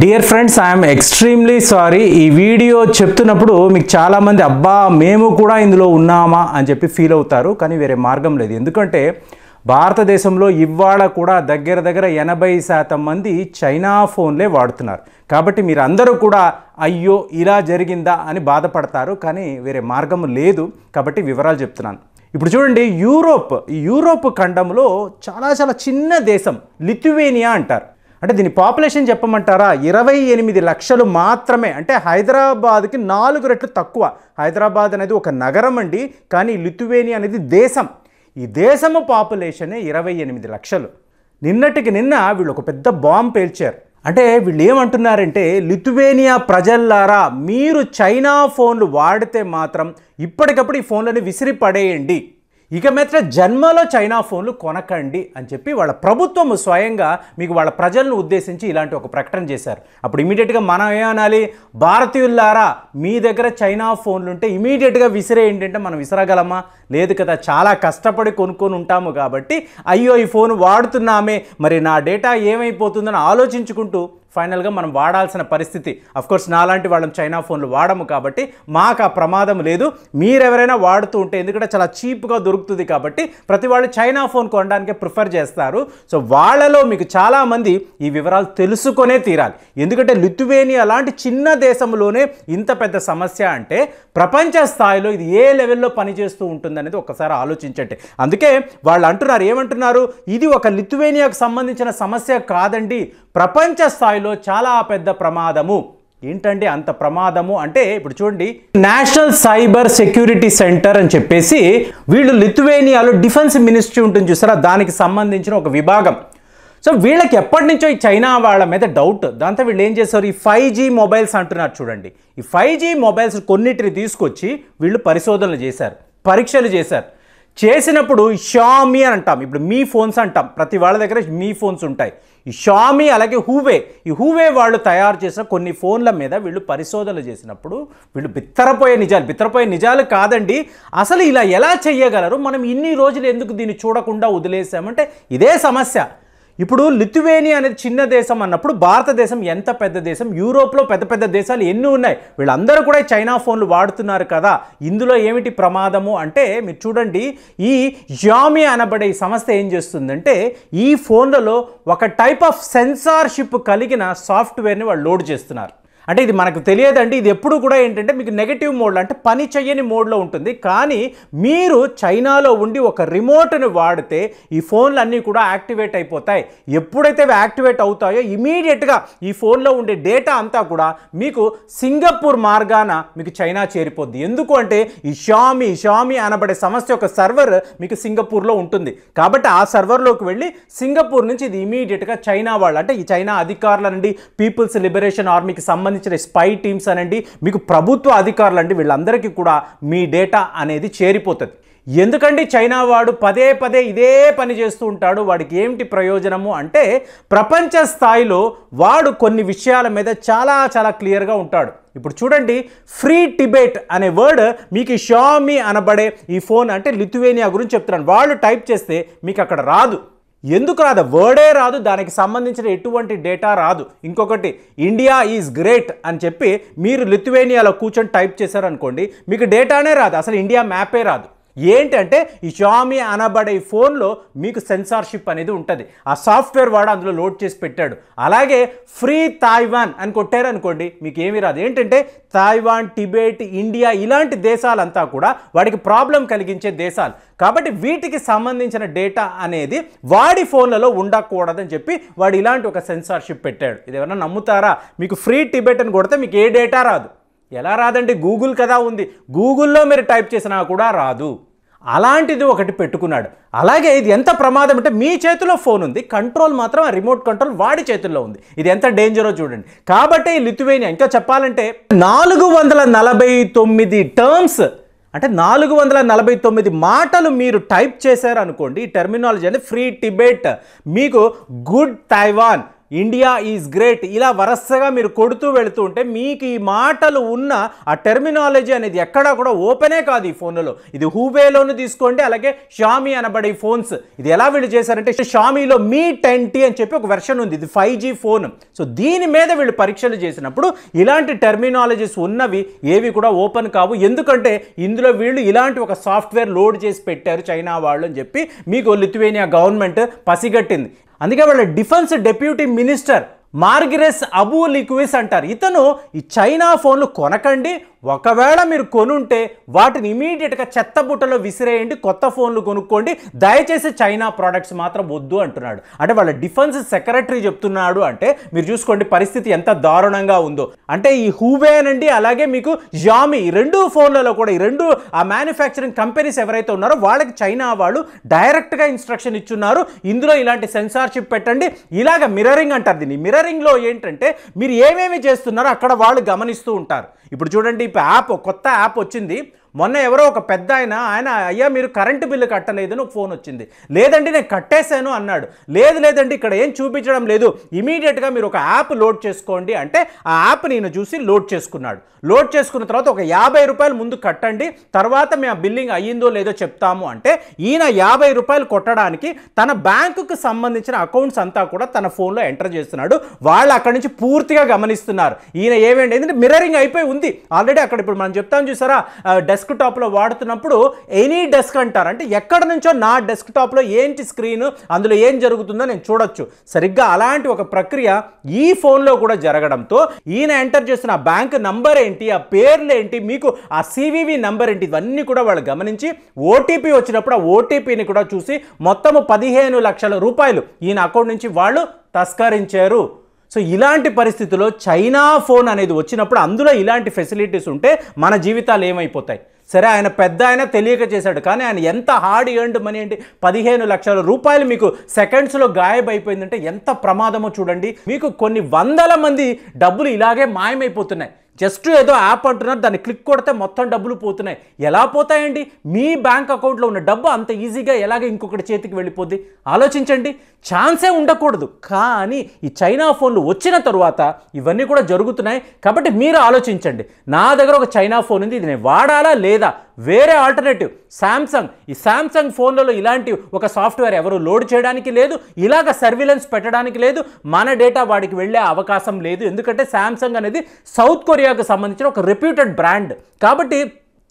dear friends I'm extremely sorry ఈ video చెప్తున్నప్పుడు మీకు చాలామంది అబ్బా మేము కూడా ఇందులో ఉన్నామా అని చెప్పి ఫీల్ అవుతారు కానీ వేరే మార్గం లేదు ఎందుకంటే భారతదేశంలో ఇవాళ కూడా దగ్గర దగ్గర ఎనభై శాతం మంది చైనా ఫోన్లే వాడుతున్నారు కాబట్టి మీరందరూ కూడా అయ్యో ఇలా జరిగిందా అని బాధపడతారు కానీ వేరే మార్గం లేదు కాబట్టి వివరాలు చెప్తున్నాను ఇప్పుడు చూడండి యూరోప్ యూరోప్ ఖండంలో చాలా చాలా చిన్న దేశం లిథువేనియా అంటారు అంటే దీని పాపులేషన్ చెప్పమంటారా ఇరవై ఎనిమిది లక్షలు మాత్రమే అంటే హైదరాబాద్కి నాలుగు రెట్లు తక్కువ హైదరాబాద్ అనేది ఒక నగరం అండి కానీ లితువేనియా అనేది దేశం ఈ దేశము పాపులేషనే ఇరవై ఎనిమిది లక్షలు నిన్నటికి నిన్న వీళ్ళు ఒక పెద్ద బాంబ్ పేల్చారు అంటే వీళ్ళు ఏమంటున్నారంటే లిథువేనియా ప్రజల్లారా మీరు చైనా ఫోన్లు వాడితే మాత్రం ఇప్పటికప్పుడు ఈ ఫోన్లని విసిరి పడేయండి ఇక మీద జన్మలో చైనా ఫోన్లు కొనకండి అని చెప్పి వాళ్ళ ప్రభుత్వం స్వయంగా మీకు వాళ్ళ ప్రజలను ఉద్దేశించి ఇలాంటి ఒక ప్రకటన చేశారు అప్పుడు ఇమీడియట్గా మనం ఏమనాలి భారతీయులారా మీ దగ్గర చైనా ఫోన్లు ఉంటే ఇమీడియట్గా విసిరే ఏంటంటే మనం విసరగలమా లేదు కదా చాలా కష్టపడి కొనుక్కొని ఉంటాము కాబట్టి అయ్యో ఈ ఫోన్ వాడుతున్నామే మరి నా డేటా ఏమైపోతుందని ఆలోచించుకుంటూ ఫైనల్గా మనం వాడాల్సిన పరిస్థితి అఫ్కోర్స్ నాలాంటి వాళ్ళం చైనా ఫోన్లు వాడము కాబట్టి మాకు ఆ ప్రమాదం లేదు మీరెవరైనా వాడుతూ ఉంటే ఎందుకంటే చాలా చీప్గా దొరుకుతుంది కాబట్టి ప్రతి వాళ్ళు చైనా ఫోన్ కొనడానికే ప్రిఫర్ చేస్తారు సో వాళ్ళలో మీకు చాలామంది ఈ వివరాలు తెలుసుకొనే తీరాలి ఎందుకంటే లిథువేనియా లాంటి చిన్న దేశంలోనే ఇంత పెద్ద సమస్య అంటే ప్రపంచ స్థాయిలో ఇది ఏ లెవెల్లో పనిచేస్తూ ఉంటుందనేది ఒకసారి ఆలోచించండి అందుకే వాళ్ళు అంటున్నారు ఏమంటున్నారు ఇది ఒక లిథువేనియాకు సంబంధించిన సమస్య కాదండి ప్రపంచ స్థాయిలో స్థాయిలో చాలా పెద్ద ప్రమాదము ఏంటంటే అంత ప్రమాదము అంటే ఇప్పుడు చూడండి నేషనల్ సైబర్ సెక్యూరిటీ సెంటర్ అని చెప్పేసి వీళ్ళు లిథువేనియాలో డిఫెన్స్ మినిస్ట్రీ ఉంటుంది చూసారా దానికి సంబంధించిన ఒక విభాగం సో వీళ్ళకి ఎప్పటి నుంచో ఈ చైనా వాళ్ళ మీద డౌట్ దాంతో వీళ్ళు ఏం చేశారు ఈ ఫైవ్ జీ మొబైల్స్ అంటున్నారు చూడండి ఈ ఫైవ్ జీ మొబైల్స్ కొన్నిటిని తీసుకొచ్చి వీళ్ళు పరిశోధనలు చేశారు పరీక్షలు చేశారు చేసినప్పుడు షామీ అని అంటాం ఇప్పుడు మీ ఫోన్స్ అంటాం ప్రతి వాళ్ళ దగ్గర మీ ఫోన్స్ ఉంటాయి ఈ షామీ అలాగే హూవే ఈ హూవే వాళ్ళు తయారు చేసిన కొన్ని ఫోన్ల మీద వీళ్ళు పరిశోధనలు చేసినప్పుడు వీళ్ళు బిత్తరపోయే నిజాలు బిత్తరపోయే నిజాలు కాదండి అసలు ఇలా ఎలా చేయగలరు మనం ఇన్ని రోజులు ఎందుకు దీన్ని చూడకుండా వదిలేసామంటే ఇదే సమస్య ఇప్పుడు లిథువేనియా అనేది చిన్న దేశం అన్నప్పుడు భారతదేశం ఎంత పెద్ద దేశం యూరోప్లో పెద్ద పెద్ద దేశాలు ఎన్ని ఉన్నాయి వీళ్ళందరూ కూడా చైనా ఫోన్లు వాడుతున్నారు కదా ఇందులో ఏమిటి ప్రమాదము అంటే మీరు చూడండి ఈ జామి అనబడే సంస్థ ఏం చేస్తుందంటే ఈ ఫోన్లలో ఒక టైప్ ఆఫ్ సెన్సార్షిప్ కలిగిన సాఫ్ట్వేర్ని వాళ్ళు లోడ్ చేస్తున్నారు అంటే ఇది మనకు తెలియదండి ఇది ఎప్పుడు కూడా ఏంటంటే మీకు నెగిటివ్ మోడ్లో అంటే పని చెయ్యని మోడ్లో ఉంటుంది కానీ మీరు చైనాలో ఉండి ఒక రిమోట్ని వాడితే ఈ ఫోన్లు అన్నీ కూడా యాక్టివేట్ అయిపోతాయి ఎప్పుడైతే అవి యాక్టివేట్ అవుతాయో ఇమీడియట్గా ఈ ఫోన్లో ఉండే డేటా అంతా కూడా మీకు సింగపూర్ మార్గాన మీకు చైనా చేరిపోద్ది ఎందుకు అంటే ఈ షామి షామి అనబడే సంస్థ యొక్క సర్వర్ మీకు సింగపూర్లో ఉంటుంది కాబట్టి ఆ సర్వర్లోకి వెళ్ళి సింగపూర్ నుంచి ఇది ఇమీడియట్గా చైనా వాళ్ళు అంటే ఈ చైనా అధికారుల నుండి పీపుల్స్ లిబరేషన్ ఆర్మీకి సంబంధించి సంబంధించిన స్పై టీమ్స్ అనండి మీకు ప్రభుత్వ అధికారులు అండి వీళ్ళందరికీ కూడా మీ డేటా అనేది చేరిపోతుంది ఎందుకండి చైనా వాడు పదే పదే ఇదే పని చేస్తూ ఉంటాడు వాడికి ఏమిటి ప్రయోజనము అంటే ప్రపంచ స్థాయిలో వాడు కొన్ని విషయాల మీద చాలా చాలా క్లియర్గా ఉంటాడు ఇప్పుడు చూడండి ఫ్రీ టిబెట్ అనే వర్డ్ మీకు ఈ షామీ అనబడే ఈ ఫోన్ అంటే లిథువేనియా గురించి చెప్తున్నాను వాళ్ళు టైప్ చేస్తే మీకు అక్కడ రాదు ఎందుకు రాదు వర్డే రాదు దానికి సంబంధించిన ఎటువంటి డేటా రాదు ఇంకొకటి ఇండియా ఈజ్ గ్రేట్ అని చెప్పి మీరు లిథువేనియాలో కూర్చొని టైప్ చేశారనుకోండి మీకు డేటానే రాదు అసలు ఇండియా మ్యాపే రాదు ఏంటంటే ఈ షామి అనబడే ఫోన్లో మీకు సెన్సార్షిప్ అనేది ఉంటుంది ఆ సాఫ్ట్వేర్ వాడు అందులో లోడ్ చేసి పెట్టాడు అలాగే ఫ్రీ తాయ్వాన్ అని కొట్టారనుకోండి మీకు ఏమీ రాదు ఏంటంటే తాయ్వాన్ టిబెట్ ఇండియా ఇలాంటి దేశాలంతా కూడా వాడికి ప్రాబ్లం కలిగించే దేశాలు కాబట్టి వీటికి సంబంధించిన డేటా అనేది వాడి ఫోన్లలో ఉండకూడదని చెప్పి వాడు ఇలాంటి ఒక సెన్సార్షిప్ పెట్టాడు ఇది ఏమైనా నమ్ముతారా మీకు ఫ్రీ టిబెట్ అని కొడితే మీకు ఏ డేటా రాదు ఎలా రాదండి గూగుల్ కదా ఉంది గూగుల్లో మీరు టైప్ చేసినా కూడా రాదు అలాంటిది ఒకటి పెట్టుకున్నాడు అలాగే ఇది ఎంత ప్రమాదం అంటే మీ చేతిలో ఫోన్ ఉంది కంట్రోల్ మాత్రం ఆ రిమోట్ కంట్రోల్ వాడి చేతుల్లో ఉంది ఇది ఎంత డేంజరో చూడండి కాబట్టి లిథువేనియా ఇంకా చెప్పాలంటే నాలుగు వందల నలభై తొమ్మిది టర్మ్స్ అంటే నాలుగు వందల నలభై తొమ్మిది మాటలు మీరు టైప్ చేశారు అనుకోండి ఈ టెర్మినాలజీ అంటే ఫ్రీ టిబెట్ మీకు good Taiwan India is great ఇలా వరసగా మీరు కొడుతూ వెళుతూ ఉంటే మీకు ఈ మాటలు ఉన్న ఆ టెర్మినాలజీ అనేది ఎక్కడా కూడా ఓపెనే కాదు ఈ ఫోన్లలో ఇది హూబేలోను తీసుకోండి అలాగే షామి అనబడే ఫోన్స్ ఇది ఎలా వీళ్ళు చేశారంటే షామీలో మీ టెన్ టీ అని చెప్పి ఒక వెర్షన్ ఉంది ఇది ఫైవ్ జీ ఫోన్ సో దీని మీద వీళ్ళు పరీక్షలు చేసినప్పుడు ఇలాంటి టెర్మినాలజీస్ ఉన్నవి ఏవి కూడా ఓపెన్ కావు ఎందుకంటే ఇందులో వీళ్ళు ఇలాంటి ఒక సాఫ్ట్వేర్ లోడ్ చేసి పెట్టారు చైనా వాళ్ళు అని చెప్పి మీకు లిథువేనియా గవర్నమెంట్ పసిగట్టింది అందుకే వాళ్ళ డిఫెన్స్ డెప్యూటీ మినిస్టర్ మార్గిరెస్ అబూ లిక్విస్ అంటారు ఇతను ఈ చైనా ఫోన్లు కొనకండి ఒకవేళ మీరు కొనుంటే వాటిని ఇమీడియట్గా చెత్త బుట్టలో విసిరేయండి కొత్త ఫోన్లు కొనుక్కోండి దయచేసి చైనా ప్రోడక్ట్స్ మాత్రం వద్దు అంటున్నాడు అంటే వాళ్ళ డిఫెన్స్ సెక్రటరీ చెప్తున్నాడు అంటే మీరు చూసుకోండి పరిస్థితి ఎంత దారుణంగా ఉందో అంటే ఈ హూవేనండి అలాగే మీకు జామి రెండు ఫోన్లలో కూడా ఈ రెండు ఆ మ్యానుఫ్యాక్చరింగ్ కంపెనీస్ ఎవరైతే ఉన్నారో వాళ్ళకి చైనా వాళ్ళు డైరెక్ట్గా ఇన్స్ట్రక్షన్ ఇచ్చున్నారు ఇందులో ఇలాంటి సెన్సార్షిప్ పెట్టండి ఇలాగ మిరరింగ్ అంటారు దీన్ని మిరర్ టింకరింగ్లో ఏంటంటే మీరు ఏమేమి చేస్తున్నారో అక్కడ వాళ్ళు గమనిస్తూ ఉంటారు ఇప్పుడు చూడండి ఇప్పుడు యాప్ కొత్త యాప్ వచ్చింది మొన్న ఎవరో ఒక పెద్ద ఆయన ఆయన అయ్యా మీరు కరెంటు బిల్లు కట్టలేదని ఒక ఫోన్ వచ్చింది లేదండి నేను కట్టేశాను అన్నాడు లేదు లేదండి ఇక్కడ ఏం చూపించడం లేదు ఇమీడియట్గా మీరు ఒక యాప్ లోడ్ చేసుకోండి అంటే ఆ యాప్ నేను చూసి లోడ్ చేసుకున్నాడు లోడ్ చేసుకున్న తర్వాత ఒక యాభై రూపాయలు ముందు కట్టండి తర్వాత మేము బిల్లింగ్ అయ్యిందో లేదో చెప్తాము అంటే ఈయన యాభై రూపాయలు కొట్టడానికి తన బ్యాంకుకు సంబంధించిన అకౌంట్స్ అంతా కూడా తన ఫోన్లో ఎంటర్ చేస్తున్నాడు వాళ్ళు అక్కడి నుంచి పూర్తిగా గమనిస్తున్నారు ఈయన ఏమేంటి ఎందుకంటే మిర్రరింగ్ అయిపోయి ఉంది ఆల్రెడీ అక్కడ ఇప్పుడు మనం చెప్తాం చూసారా డెస్క్ డెస్క్ టాప్లో వాడుతున్నప్పుడు ఎనీ డెస్క్ అంటారు అంటే ఎక్కడి నుంచో నా డెస్క్ టాప్లో ఏంటి స్క్రీన్ అందులో ఏం జరుగుతుందో నేను చూడొచ్చు సరిగ్గా అలాంటి ఒక ప్రక్రియ ఈ ఫోన్లో కూడా జరగడంతో ఈయన ఎంటర్ చేసిన ఆ బ్యాంక్ నంబర్ ఏంటి ఆ పేర్లు ఏంటి మీకు ఆ సివివి నంబర్ ఏంటి ఇవన్నీ కూడా వాళ్ళు గమనించి ఓటీపీ వచ్చినప్పుడు ఆ ఓటీపీని కూడా చూసి మొత్తము పదిహేను లక్షల రూపాయలు ఈయన అకౌంట్ నుంచి వాళ్ళు తస్కరించారు సో ఇలాంటి పరిస్థితిలో చైనా ఫోన్ అనేది వచ్చినప్పుడు అందులో ఇలాంటి ఫెసిలిటీస్ ఉంటే మన జీవితాలు ఏమైపోతాయి సరే ఆయన పెద్ద ఆయన తెలియక చేశాడు కానీ ఆయన ఎంత హార్డ్ ఎండ్ మనీ ఏంటి పదిహేను లక్షల రూపాయలు మీకు సెకండ్స్లో గాయబైపోయిందంటే ఎంత ప్రమాదమో చూడండి మీకు కొన్ని వందల మంది డబ్బులు ఇలాగే మాయమైపోతున్నాయి జస్ట్ ఏదో యాప్ అంటున్నారు దాన్ని క్లిక్ కొడితే మొత్తం డబ్బులు పోతున్నాయి ఎలా పోతాయండి మీ బ్యాంక్ అకౌంట్లో ఉన్న డబ్బు అంత ఈజీగా ఎలాగ ఇంకొకటి చేతికి వెళ్ళిపోద్ది ఆలోచించండి ఛాన్సే ఉండకూడదు కానీ ఈ చైనా ఫోన్లు వచ్చిన తరువాత ఇవన్నీ కూడా జరుగుతున్నాయి కాబట్టి మీరు ఆలోచించండి నా దగ్గర ఒక చైనా ఫోన్ ఉంది ఇది నేను వాడాలా లేదా వేరే ఆల్టర్నేటివ్ శాంసంగ్ ఈ శాంసంగ్ ఫోన్లలో ఇలాంటి ఒక సాఫ్ట్వేర్ ఎవరు లోడ్ చేయడానికి లేదు ఇలాగ సర్విలెన్స్ పెట్టడానికి లేదు మన డేటా వాడికి వెళ్ళే అవకాశం లేదు ఎందుకంటే శాంసంగ్ అనేది సౌత్ కొరియాకు సంబంధించిన ఒక రిప్యూటెడ్ బ్రాండ్ కాబట్టి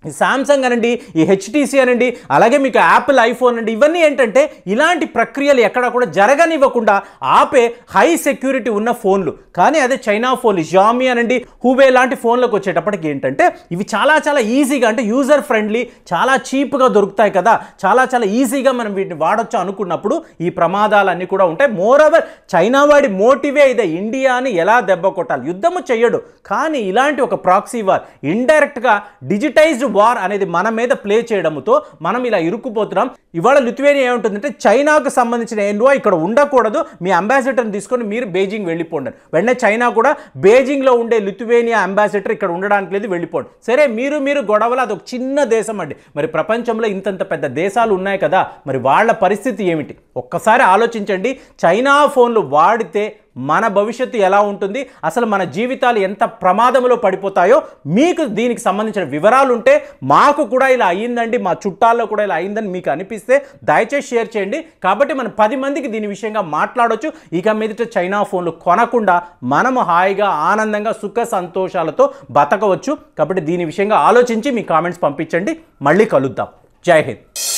ఈ శాంసంగ్ అనండి ఈ హెచ్టీసీ అనండి అలాగే మీకు యాపిల్ ఐఫోన్ అండి ఇవన్నీ ఏంటంటే ఇలాంటి ప్రక్రియలు ఎక్కడ కూడా జరగనివ్వకుండా ఆపే హై సెక్యూరిటీ ఉన్న ఫోన్లు కానీ అదే చైనా ఫోన్ జామీ అనండి హూవే లాంటి ఫోన్లకు వచ్చేటప్పటికి ఏంటంటే ఇవి చాలా చాలా ఈజీగా అంటే యూజర్ ఫ్రెండ్లీ చాలా చీప్గా దొరుకుతాయి కదా చాలా చాలా ఈజీగా మనం వీటిని వాడొచ్చు అనుకున్నప్పుడు ఈ ప్రమాదాలన్నీ కూడా ఉంటాయి ఓవర్ చైనా వాడి మోటివే ఇదే ఇండియాని ఎలా దెబ్బ కొట్టాలి యుద్ధము చేయడు కానీ ఇలాంటి ఒక ప్రాక్సీ వార్ ఇండైరెక్ట్గా డిజిటైజ్డ్ వార్ అనేది మన మీద ప్లే చేయడంతో మనం ఇలా ఇరుక్కుపోతున్నాం ఇవాళ లిథువేనియా ఏముంటుందంటే చైనాకు సంబంధించిన ఎన్వో ఇక్కడ ఉండకూడదు మీ అంబాసిడర్ని తీసుకొని మీరు బీజింగ్ వెళ్ళిపోండి వెంటనే చైనా కూడా బీజింగ్లో ఉండే లిథువేనియా అంబాసిడర్ ఇక్కడ ఉండడానికి లేదు వెళ్ళిపోండి సరే మీరు మీరు గొడవలు అది ఒక చిన్న దేశం అండి మరి ప్రపంచంలో ఇంతంత పెద్ద దేశాలు ఉన్నాయి కదా మరి వాళ్ళ పరిస్థితి ఏమిటి ఒక్కసారి ఆలోచించండి చైనా ఫోన్లు వాడితే మన భవిష్యత్తు ఎలా ఉంటుంది అసలు మన జీవితాలు ఎంత ప్రమాదంలో పడిపోతాయో మీకు దీనికి సంబంధించిన వివరాలు ఉంటే మాకు కూడా ఇలా అయ్యిందండి మా చుట్టాల్లో కూడా ఇలా అయ్యిందని మీకు అనిపిస్తే దయచేసి షేర్ చేయండి కాబట్టి మనం పది మందికి దీని విషయంగా మాట్లాడవచ్చు ఇక మీదట చైనా ఫోన్లు కొనకుండా మనము హాయిగా ఆనందంగా సుఖ సంతోషాలతో బతకవచ్చు కాబట్టి దీని విషయంగా ఆలోచించి మీ కామెంట్స్ పంపించండి మళ్ళీ కలుద్దాం జై హింద్